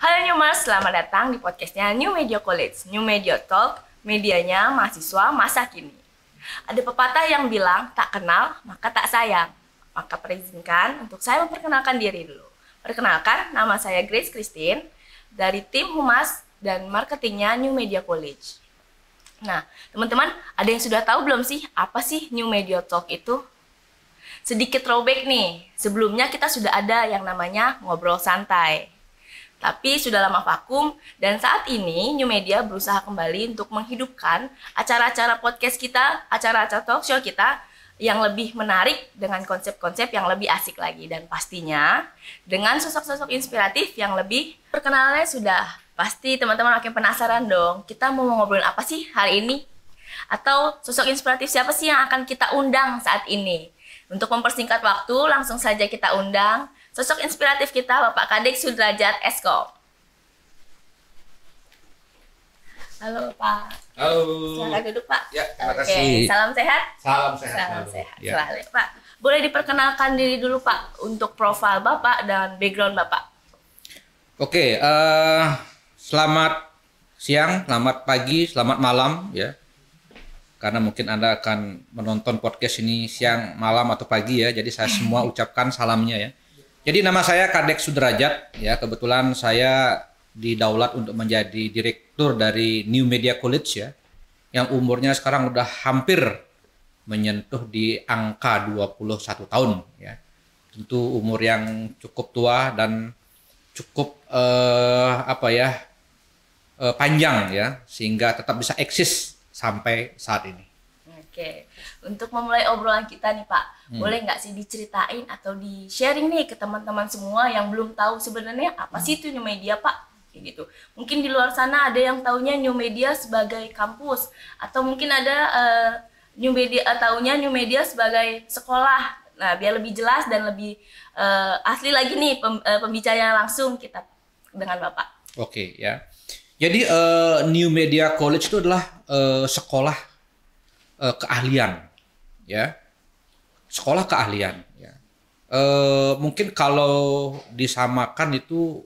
Halo Newmers, selamat datang di podcastnya New Media College, New Media Talk, medianya mahasiswa masa kini. Ada pepatah yang bilang, tak kenal maka tak sayang. Maka perizinkan untuk saya memperkenalkan diri dulu. Perkenalkan, nama saya Grace Christine dari tim Humas dan Marketingnya New Media College. Nah, teman-teman, ada yang sudah tahu belum sih apa sih New Media Talk itu? Sedikit throwback nih, sebelumnya kita sudah ada yang namanya ngobrol santai. Tapi sudah lama vakum dan saat ini New Media berusaha kembali untuk menghidupkan acara-acara podcast kita, acara-acara talk show kita yang lebih menarik dengan konsep-konsep yang lebih asik lagi dan pastinya dengan sosok-sosok inspiratif yang lebih perkenalannya sudah pasti teman-teman makin penasaran dong kita mau ngobrolin apa sih hari ini atau sosok inspiratif siapa sih yang akan kita undang saat ini untuk mempersingkat waktu langsung saja kita undang Sosok inspiratif kita Bapak Kadek Sudrajat Esko. Halo Pak. Halo. Silakan duduk Pak. Ya, terima kasih. Oke, salam sehat. Salam sehat. Salam sehat ya. selalu Pak. Boleh diperkenalkan diri dulu Pak untuk profil Bapak dan background Bapak. Oke, uh, selamat siang, selamat pagi, selamat malam ya. Karena mungkin Anda akan menonton podcast ini siang, malam atau pagi ya. Jadi saya semua ucapkan salamnya ya. Jadi nama saya Kadek Sudrajat ya kebetulan saya didaulat untuk menjadi direktur dari New Media College ya yang umurnya sekarang udah hampir menyentuh di angka 21 tahun ya. Tentu umur yang cukup tua dan cukup eh, apa ya eh, panjang ya sehingga tetap bisa eksis sampai saat ini. Oke, untuk memulai obrolan kita nih Pak, hmm. boleh nggak sih diceritain atau di sharing nih ke teman-teman semua yang belum tahu sebenarnya apa hmm. sih itu new media Pak? Kayak gitu. Mungkin di luar sana ada yang tahunya new media sebagai kampus atau mungkin ada uh, new media uh, eh, tahunya new media sebagai sekolah. Nah, biar lebih jelas dan lebih uh, asli lagi nih pem, uh, pembicaraan langsung kita dengan Bapak. Oke, ya. Jadi uh, New Media College itu adalah uh, sekolah uh, keahlian ya sekolah keahlian ya uh, mungkin kalau disamakan itu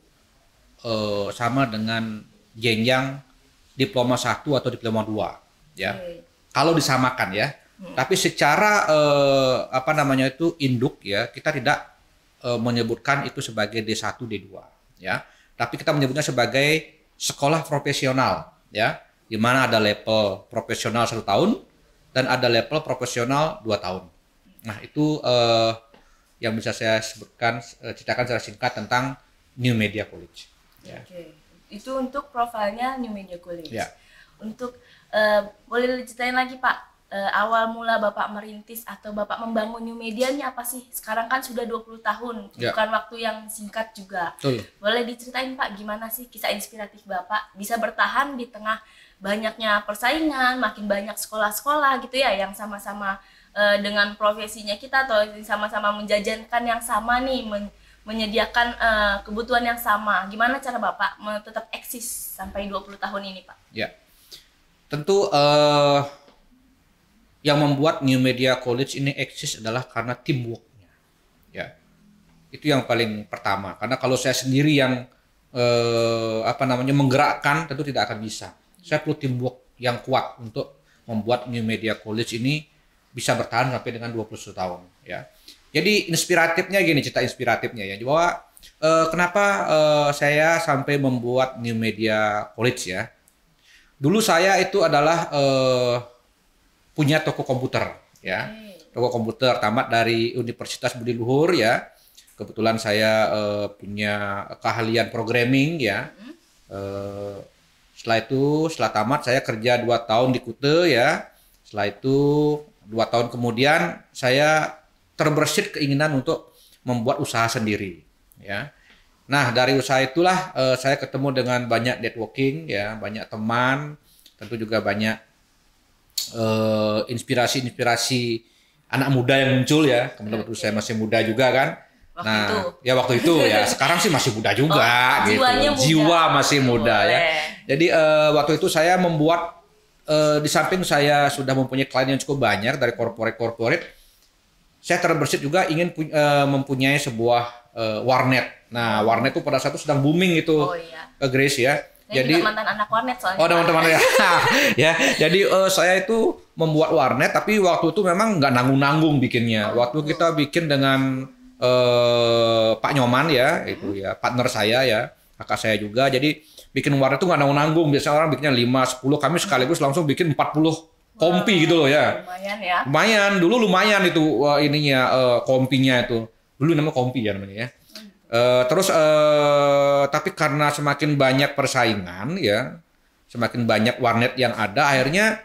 uh, sama dengan jenjang diploma satu atau diploma dua, ya Oke. kalau disamakan ya hmm. tapi secara uh, apa namanya itu induk ya kita tidak uh, menyebutkan itu sebagai D1 D2 ya tapi kita menyebutnya sebagai sekolah profesional ya di mana ada level profesional satu tahun dan ada level profesional 2 tahun. Nah, itu uh, yang bisa saya sebutkan uh, ceritakan secara singkat tentang New Media College. Yeah. Oke. Okay. Itu untuk profilnya New Media College. Yeah. Untuk uh, boleh diceritain lagi, Pak, uh, awal mula Bapak merintis atau Bapak membangun New Media ini apa sih? Sekarang kan sudah 20 tahun, ya. bukan waktu yang singkat juga. Betul. Boleh diceritain Pak gimana sih kisah inspiratif Bapak bisa bertahan di tengah banyaknya persaingan, makin banyak sekolah-sekolah gitu ya yang sama-sama uh, dengan profesinya kita atau sama-sama menjajankan yang sama nih men menyediakan uh, kebutuhan yang sama. Gimana cara Bapak tetap eksis sampai 20 tahun ini, Pak? Ya. Tentu uh, yang membuat New Media College ini eksis adalah karena teamworknya. Ya, itu yang paling pertama. Karena kalau saya sendiri yang eh, apa namanya menggerakkan tentu tidak akan bisa. Saya perlu teamwork yang kuat untuk membuat New Media College ini bisa bertahan sampai dengan 21 tahun. Ya, jadi inspiratifnya gini cerita inspiratifnya ya bahwa eh, kenapa eh, saya sampai membuat New Media College ya. Dulu saya itu adalah eh, punya toko komputer ya. Toko komputer tamat dari Universitas Budi Luhur ya. Kebetulan saya uh, punya keahlian programming ya. Uh, setelah itu setelah tamat saya kerja dua tahun di Kute ya. Setelah itu dua tahun kemudian saya terbersit keinginan untuk membuat usaha sendiri ya. Nah, dari usaha itulah uh, saya ketemu dengan banyak networking ya, banyak teman, tentu juga banyak Eh, inspirasi-inspirasi uh, anak muda yang muncul ya. Kemudian okay. saya masih muda juga kan. Waktu nah, itu. ya waktu itu ya. Sekarang sih masih muda juga oh, gitu. Muda. Jiwa masih muda ya. Boleh. ya. Jadi uh, waktu itu saya membuat uh, di samping saya sudah mempunyai klien yang cukup banyak dari corporate-corporate, saya terbersit juga ingin uh, mempunyai sebuah uh, warnet. Nah, warnet itu pada saat itu sedang booming itu oh, iya. Grace ya jadi juga mantan anak warnet soalnya. Oh, teman-teman ya. ya, jadi uh, saya itu membuat warnet tapi waktu itu memang nggak nanggung-nanggung bikinnya. Oh. Waktu kita bikin dengan uh, Pak Nyoman ya, hmm. itu ya, partner saya ya, kakak saya juga. Jadi bikin warnet itu nggak nanggung-nanggung. Biasanya orang bikinnya 5, 10, kami sekaligus langsung bikin 40 kompi wow, gitu loh ya. Lumayan ya. Lumayan, dulu lumayan itu uh, ininya uh, kompinya itu. Dulu namanya kompi ya namanya ya Uh, terus uh, tapi karena semakin banyak persaingan ya, semakin banyak warnet yang ada, akhirnya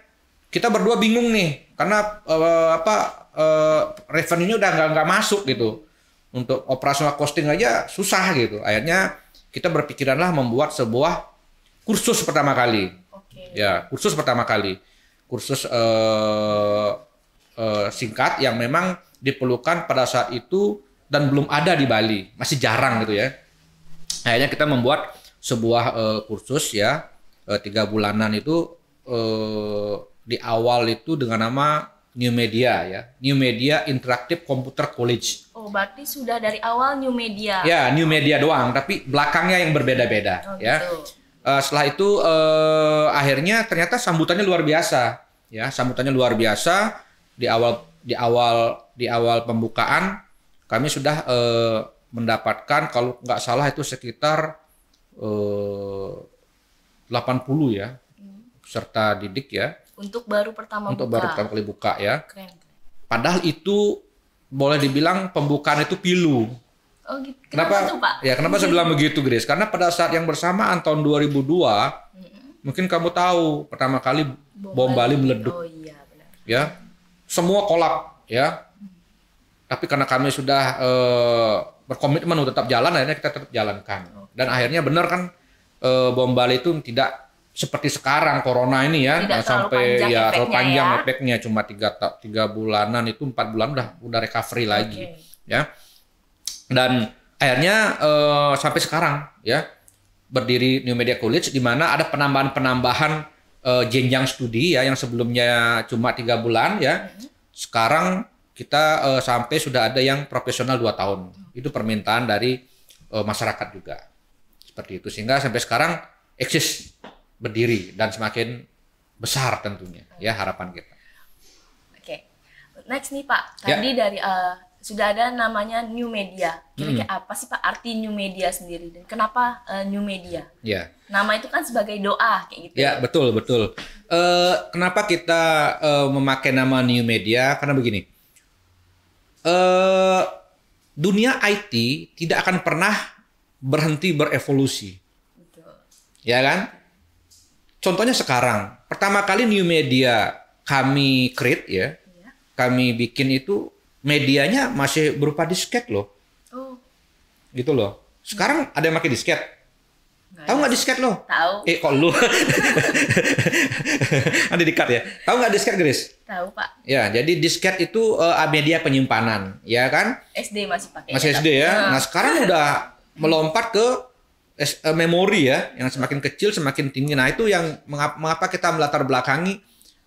kita berdua bingung nih karena uh, apa uh, revenue udah nggak nggak masuk gitu untuk operasional costing aja susah gitu. Akhirnya kita berpikiranlah membuat sebuah kursus pertama kali. Okay. Ya kursus pertama kali, kursus uh, uh, singkat yang memang diperlukan pada saat itu dan belum ada di Bali, masih jarang gitu ya. Akhirnya kita membuat sebuah uh, kursus ya uh, tiga bulanan itu uh, di awal itu dengan nama New Media ya, New Media Interactive Computer College. Oh, berarti sudah dari awal New Media. Ya, New Media doang, tapi belakangnya yang berbeda-beda oh, ya. Gitu. Uh, setelah itu uh, akhirnya ternyata sambutannya luar biasa ya, sambutannya luar biasa di awal di awal di awal pembukaan kami sudah eh, mendapatkan kalau nggak salah itu sekitar eh, 80 ya serta didik ya. Untuk baru pertama Untuk buka. baru pertama kali buka ya. Keren. Padahal itu boleh dibilang pembukaan itu pilu. Oh gitu. Kenapa? kenapa itu, Pak? Ya, kenapa saya bilang begitu, Grace? Karena pada saat yang bersamaan tahun 2002 -hmm. mungkin kamu tahu pertama kali bom Bali meledak. Oh iya, benar. Ya. Semua kolap ya. Tapi karena kami sudah eh, berkomitmen untuk tetap jalan, akhirnya kita tetap jalankan. Dan akhirnya benar kan eh, bom Bali itu tidak seperti sekarang corona ini ya tidak eh, sampai panjang ya terlalu panjang ya. efeknya cuma tiga tiga bulanan itu empat bulan udah udah recovery lagi ya dan akhirnya eh, sampai sekarang ya berdiri New Media College di mana ada penambahan-penambahan eh, jenjang studi ya yang sebelumnya cuma tiga bulan ya mm-hmm. sekarang kita uh, sampai sudah ada yang profesional 2 tahun. Itu permintaan dari uh, masyarakat juga. Seperti itu sehingga sampai sekarang eksis berdiri dan semakin besar tentunya ya harapan kita. Oke. Okay. Next nih Pak, ya. tadi ya. dari uh, sudah ada namanya new media. Kira-kira hmm. apa sih Pak arti new media sendiri dan kenapa uh, new media? Ya. Nama itu kan sebagai doa kayak gitu. Ya, betul, betul. Uh, kenapa kita uh, memakai nama new media? Karena begini eh, dunia IT tidak akan pernah berhenti berevolusi. Betul. Ya kan? Contohnya sekarang, pertama kali new media kami create ya, ya. kami bikin itu medianya masih berupa disket loh. Oh. Gitu loh. Sekarang iya. ada yang pakai disket. Tahu nggak disket lo? Tahu. Eh kok lu? Nanti di card ya. Tahu nggak disket Grace? Tahu pak. Ya jadi disket itu uh, media penyimpanan, ya kan? SD masih pakai. Masih SD ya. Nah, nah sekarang udah melompat ke uh, memori ya, yang semakin kecil semakin tinggi. Nah itu yang mengapa kita melatar belakangi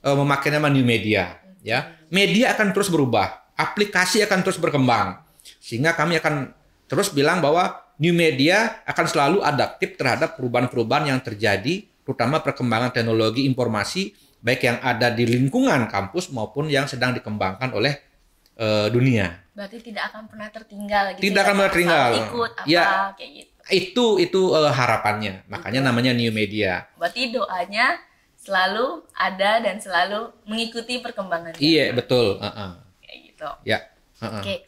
uh, memakai nama new media, ya. Media akan terus berubah, aplikasi akan terus berkembang, sehingga kami akan terus bilang bahwa new media akan selalu adaptif terhadap perubahan-perubahan yang terjadi, terutama perkembangan teknologi informasi, baik yang ada di lingkungan kampus maupun yang sedang dikembangkan oleh e, dunia. Berarti tidak akan pernah tertinggal. Gitu, tidak ya? akan pernah tertinggal. Ikut apa ya, kayak gitu. Itu itu uh, harapannya. Makanya namanya new media. Berarti doanya selalu ada dan selalu mengikuti perkembangan. Iya betul. Uh -uh. Kayak gitu. Ya. Uh -uh. Oke. Okay.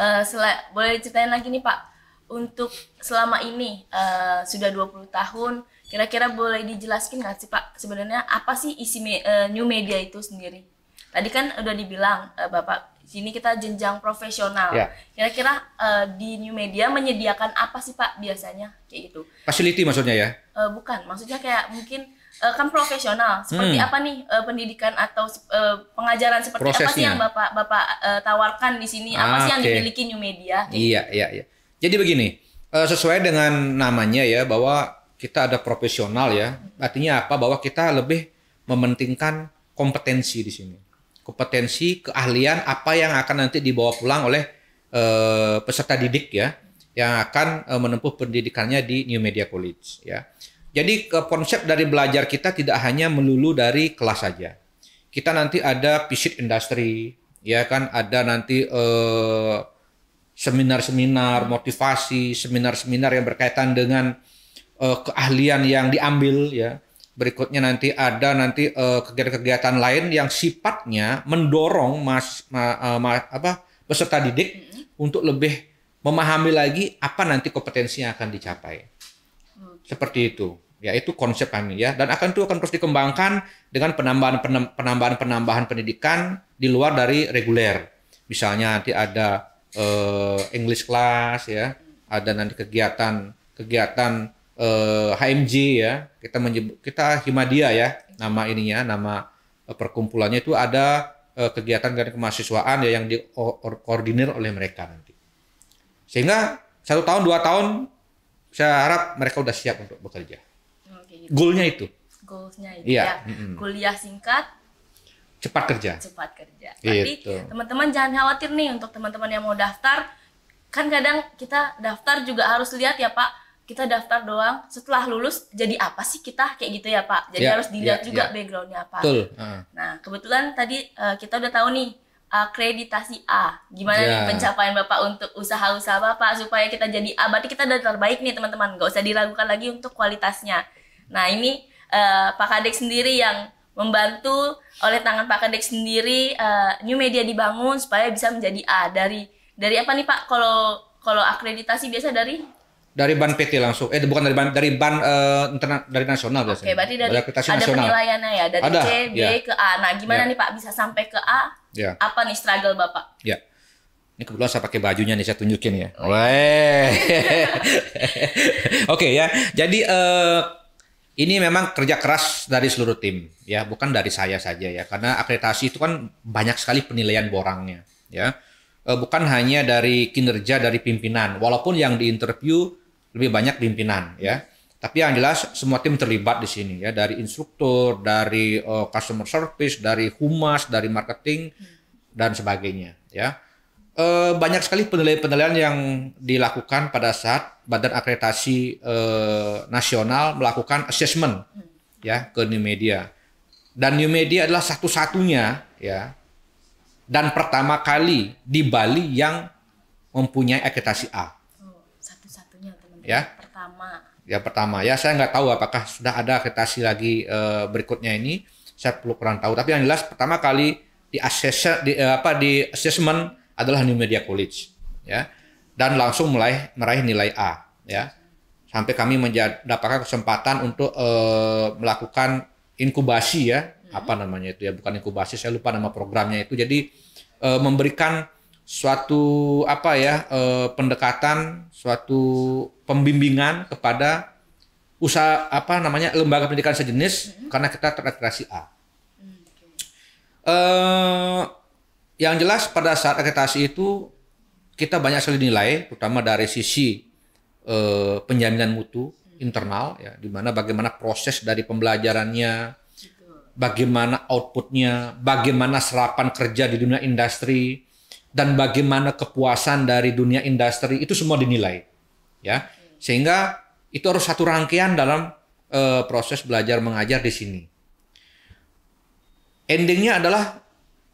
Uh, eh, boleh ceritain lagi nih Pak untuk selama ini uh, sudah 20 tahun kira-kira boleh dijelaskan nggak sih Pak sebenarnya apa sih isi me uh, new media itu sendiri tadi kan udah dibilang uh, Bapak sini kita jenjang profesional kira ya. kira-kira uh, di new media menyediakan apa sih Pak biasanya kayak gitu facility maksudnya ya uh, bukan maksudnya kayak mungkin uh, kan profesional seperti hmm. apa nih uh, pendidikan atau uh, pengajaran seperti Prosesnya. apa sih yang Bapak Bapak uh, tawarkan di sini ah, apa sih yang dimiliki new media iya, gitu. iya iya iya jadi begini, eh, sesuai dengan namanya ya bahwa kita ada profesional ya. Artinya apa? Bahwa kita lebih mementingkan kompetensi di sini. Kompetensi, keahlian apa yang akan nanti dibawa pulang oleh eh, peserta didik ya yang akan eh, menempuh pendidikannya di New Media College ya. Jadi konsep dari belajar kita tidak hanya melulu dari kelas saja. Kita nanti ada visit industri, ya kan ada nanti eh, seminar-seminar motivasi, seminar-seminar yang berkaitan dengan uh, keahlian yang diambil ya. Berikutnya nanti ada nanti kegiatan eh, kegiatan-kegiatan lain yang sifatnya mendorong mas ma, uh, ma, apa peserta didik hmm untuk lebih memahami lagi apa nanti kompetensi yang akan dicapai. Okay. Seperti itu. Ya itu konsep kami ya dan akan itu akan terus dikembangkan dengan penambahan penambahan penambahan pendidikan di luar dari reguler. Misalnya nanti ada uh, English class ya, ada nanti kegiatan kegiatan uh, eh, HMG ya. Kita menyebut kita Himadia ya nama ininya, nama uh, perkumpulannya itu ada uh, kegiatan dari kemahasiswaan ya yang dikoordinir oleh mereka nanti. Sehingga satu tahun dua tahun saya harap mereka sudah siap untuk bekerja. gitu. Goalnya itu. goalnya itu Iya. ya. Mm -hmm. Kuliah singkat, cepat kerja. Cepat kerja. Tapi gitu. teman-teman jangan khawatir nih untuk teman-teman yang mau daftar. Kan kadang kita daftar juga harus lihat ya Pak, kita daftar doang. Setelah lulus jadi apa sih kita kayak gitu ya Pak. Jadi ya, harus dilihat ya, juga ya. backgroundnya apa. Betul. Uh. Nah kebetulan tadi uh, kita udah tahu nih akreditasi A. Gimana ya. nih pencapaian Bapak untuk usaha-usaha Bapak supaya kita jadi A. Berarti kita udah terbaik nih teman-teman. Gak usah diragukan lagi untuk kualitasnya. Nah ini uh, Pak Kadek sendiri yang membantu oleh tangan Pak Kedek sendiri uh, new media dibangun supaya bisa menjadi A dari dari apa nih Pak kalau kalau akreditasi biasa dari dari ban PT langsung eh bukan dari ban dari ban uh, interna, dari nasional biasanya. Oke, okay, berarti dari, dari akreditasi ada nasional. penilaiannya ya dari ada, C, B ya. ke A. Nah, gimana ya. nih Pak bisa sampai ke A? Ya. Apa nih struggle Bapak? Ya. Ini kebetulan saya pakai bajunya nih saya tunjukin ya. Oh, iya. Oke okay, ya. Jadi uh, ini memang kerja keras dari seluruh tim ya bukan dari saya saja ya karena akreditasi itu kan banyak sekali penilaian borangnya ya eh, bukan hanya dari kinerja dari pimpinan walaupun yang diinterview lebih banyak pimpinan ya tapi yang jelas semua tim terlibat di sini ya dari instruktur dari uh, customer service dari humas dari marketing dan sebagainya ya e, banyak sekali penilaian-penilaian yang dilakukan pada saat Badan Akreditasi e, Nasional melakukan assessment ya ke new media. Dan new media adalah satu-satunya ya dan pertama kali di Bali yang mempunyai akreditasi A. Oh, satu-satunya teman-teman. Ya. Pertama. Ya pertama. Ya saya nggak tahu apakah sudah ada akreditasi lagi e, berikutnya ini. Saya perlu kurang tahu. Tapi yang jelas pertama kali di assess di apa di assessment adalah New Media College ya dan langsung mulai meraih nilai A ya sampai kami mendapatkan kesempatan untuk uh, melakukan inkubasi ya hmm. apa namanya itu ya bukan inkubasi saya lupa nama programnya itu jadi uh, memberikan suatu apa ya uh, pendekatan suatu pembimbingan kepada usaha apa namanya lembaga pendidikan sejenis -hmm. karena kita terakreditasi A. Mm, okay. uh, yang jelas pada saat akreditasi itu kita banyak sekali nilai, terutama dari sisi eh, penjaminan mutu internal, ya, di mana bagaimana proses dari pembelajarannya, bagaimana outputnya, bagaimana serapan kerja di dunia industri, dan bagaimana kepuasan dari dunia industri itu semua dinilai, ya, sehingga itu harus satu rangkaian dalam eh, proses belajar mengajar di sini. Endingnya adalah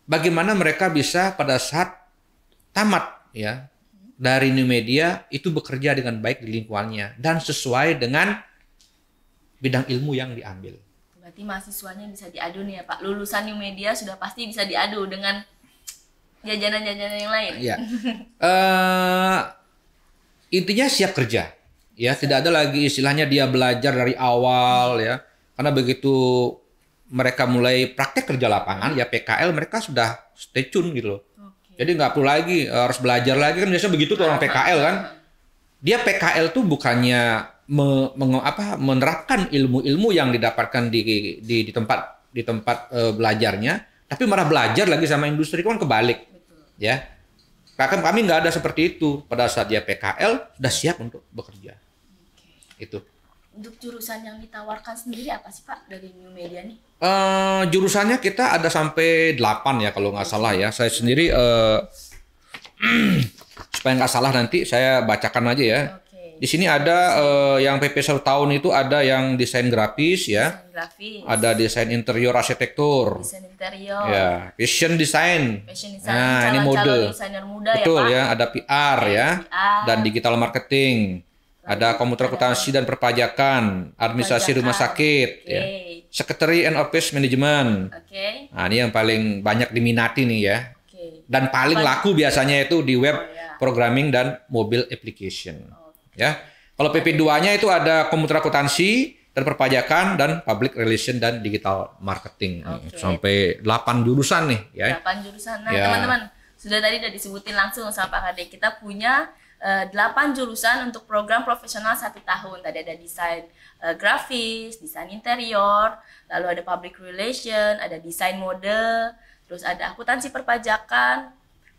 bagaimana mereka bisa pada saat tamat ya dari new media itu bekerja dengan baik di lingkungannya dan sesuai dengan bidang ilmu yang diambil. Berarti mahasiswanya bisa diadu nih ya Pak. Lulusan new media sudah pasti bisa diadu dengan jajanan-jajanan yang lain. Iya. uh, intinya siap kerja. Ya, tidak ada lagi istilahnya dia belajar dari awal ya. Karena begitu mereka mulai praktek kerja lapangan ya PKL mereka sudah stay tune gitu loh. Okay. Jadi nggak perlu lagi eh, harus belajar lagi kan biasanya begitu tuh orang PKL kan. Dia PKL tuh bukannya me, me, apa, menerapkan ilmu-ilmu yang didapatkan di, di, di tempat di tempat uh, belajarnya, tapi malah belajar lagi sama industri kan kebalik, Betul. ya. Bahkan kami nggak ada seperti itu pada saat dia PKL sudah siap untuk bekerja, okay. itu untuk jurusan yang ditawarkan sendiri apa sih Pak dari New Media nih? Uh, jurusannya kita ada sampai 8 ya kalau nggak salah ya. Saya sendiri uh, supaya nggak salah nanti saya bacakan aja ya. Okay. Di sini ada uh, yang PP satu tahun itu ada yang desain grafis ya. Desain grafis. Ada desain interior arsitektur. Desain interior. Ya, fashion design. Fashion design. Nah, ini mode. Desainer muda ya, Betul ya, ya, ada PR ya. PR. Dan digital marketing ada komputer-akuntansi dan perpajakan, administrasi perpajakan. rumah sakit, okay. ya. secretary and office management. Okay. Nah, ini yang paling banyak diminati nih ya. Okay. Dan paling laku biasanya itu di web oh, yeah. programming dan mobile application. Okay. Ya. Kalau PP2-nya itu ada komputer akuntansi dan perpajakan dan public relation dan digital marketing. Okay. Sampai 8 jurusan nih ya. 8 jurusan. Nah, ya. teman-teman, ya. sudah tadi sudah disebutin langsung sama Pak Kade. Kita punya 8 eh, jurusan untuk program profesional satu tahun. Tadi ada desain uh, grafis, desain interior, lalu ada public relation, ada desain mode, terus ada akuntansi perpajakan,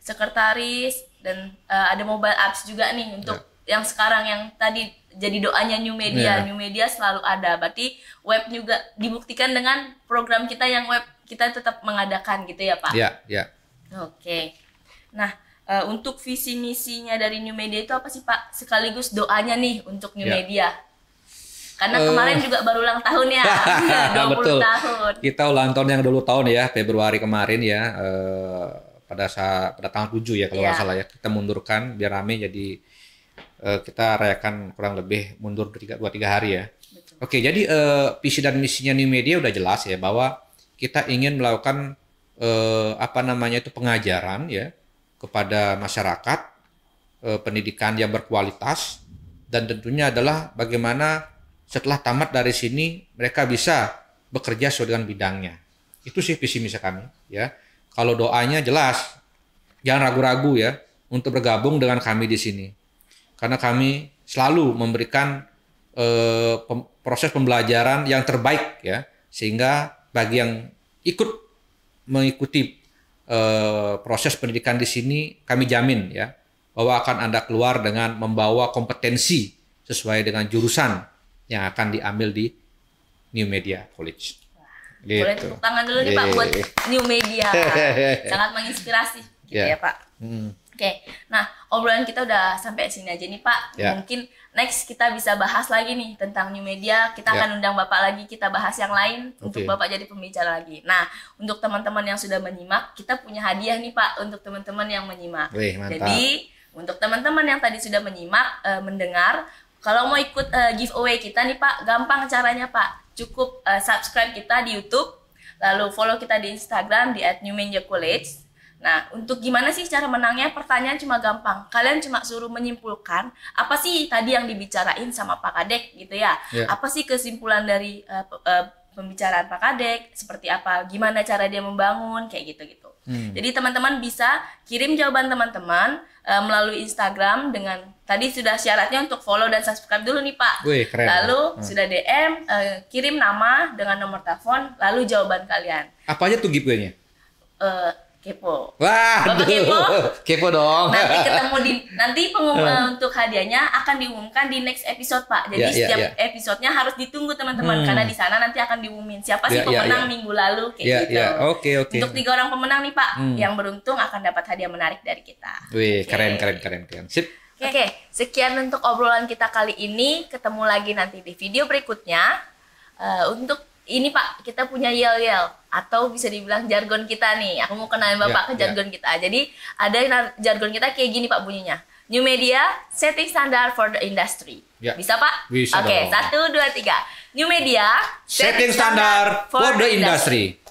sekretaris, dan uh, ada mobile apps juga nih untuk yeah. yang sekarang yang tadi jadi doanya new media. Yeah. New media selalu ada. Berarti web juga dibuktikan dengan program kita yang web kita tetap mengadakan gitu ya Pak? Iya, yeah, iya. Yeah. Oke. Okay. Nah, Uh, untuk visi misinya dari New Media itu apa sih Pak? Sekaligus doanya nih untuk New yeah. Media. Karena uh, kemarin juga baru ulang tahun ya, 20 iya, betul. tahun. Kita ulang tahun yang dulu tahun ya, Februari kemarin ya. Uh, pada saat pada tanggal 7 ya kalau nggak yeah. salah ya. Kita mundurkan biar rame jadi uh, kita rayakan kurang lebih mundur 2 3 hari ya. Betul. Oke, jadi uh, visi dan misinya New Media udah jelas ya bahwa kita ingin melakukan eh, apa namanya itu pengajaran ya kepada masyarakat, eh, pendidikan yang berkualitas, dan tentunya adalah bagaimana setelah tamat dari sini mereka bisa bekerja sesuai dengan bidangnya. Itu sih visi misi kami, ya. Kalau doanya jelas, jangan ragu-ragu ya untuk bergabung dengan kami di sini, karena kami selalu memberikan eh, pem proses pembelajaran yang terbaik ya, sehingga bagi yang ikut mengikuti Eh, proses pendidikan di sini kami jamin ya bahwa akan Anda keluar dengan membawa kompetensi sesuai dengan jurusan yang akan diambil di New Media College. Wah, gitu. Boleh tepuk tangan dulu nih Pak buat New Media. Sangat menginspirasi gitu yeah. ya Pak. Hmm. Oke, nah obrolan kita udah sampai sini aja nih Pak. Yeah. Mungkin next kita bisa bahas lagi nih tentang new media. Kita yeah. akan undang Bapak lagi, kita bahas yang lain okay. untuk Bapak jadi pembicara lagi. Nah, untuk teman-teman yang sudah menyimak, kita punya hadiah nih Pak untuk teman-teman yang menyimak. Wih, Jadi untuk teman-teman yang tadi sudah menyimak, uh, mendengar, kalau mau ikut uh, giveaway kita nih Pak, gampang caranya Pak. Cukup uh, subscribe kita di YouTube, lalu follow kita di Instagram di @newmediacollege Nah, untuk gimana sih cara menangnya? Pertanyaan cuma gampang. Kalian cuma suruh menyimpulkan apa sih tadi yang dibicarain sama Pak Kadek gitu ya? Yeah. Apa sih kesimpulan dari uh, uh, pembicaraan Pak Kadek? Seperti apa? Gimana cara dia membangun? Kayak gitu-gitu. Hmm. Jadi teman-teman bisa kirim jawaban teman-teman uh, melalui Instagram dengan tadi sudah syaratnya untuk follow dan subscribe dulu nih Pak. Wih, keren. Lalu hmm. sudah DM, uh, kirim nama dengan nomor telepon, lalu jawaban kalian. Apa aja tuh giveaway-nya? kepo. Wah, Bapak kepo. Kepo dong. Nanti ketemu di nanti pengumuman uh, eh, untuk hadiahnya akan diumumkan di next episode, Pak. Jadi yeah, yeah, setiap yeah. episodenya harus ditunggu teman-teman hmm. karena di sana nanti akan diumumin siapa yeah, sih ya, ya, ya. pemenang yeah, yeah. minggu lalu kayak yeah, gitu. Yeah. Oke, okay, oke. Okay. Untuk tiga orang pemenang nih, Pak, hmm. yang beruntung akan dapat hadiah menarik dari kita. Wih, okay. keren keren keren keren. Sip. Oke, okay. okay. sekian untuk obrolan kita kali ini. Ketemu lagi nanti di video berikutnya. Uh, untuk ini Pak, kita punya yel-yel atau bisa dibilang jargon kita nih. Aku mau kenalin Bapak yeah, ke ya. jargon yeah. kita. Jadi ada jargon kita kayak gini Pak bunyinya. New media setting standard for the industry. Yeah. Bisa Pak? Oke, okay, satu dua tiga. New media setting, setting standard, for, for the industry. industry.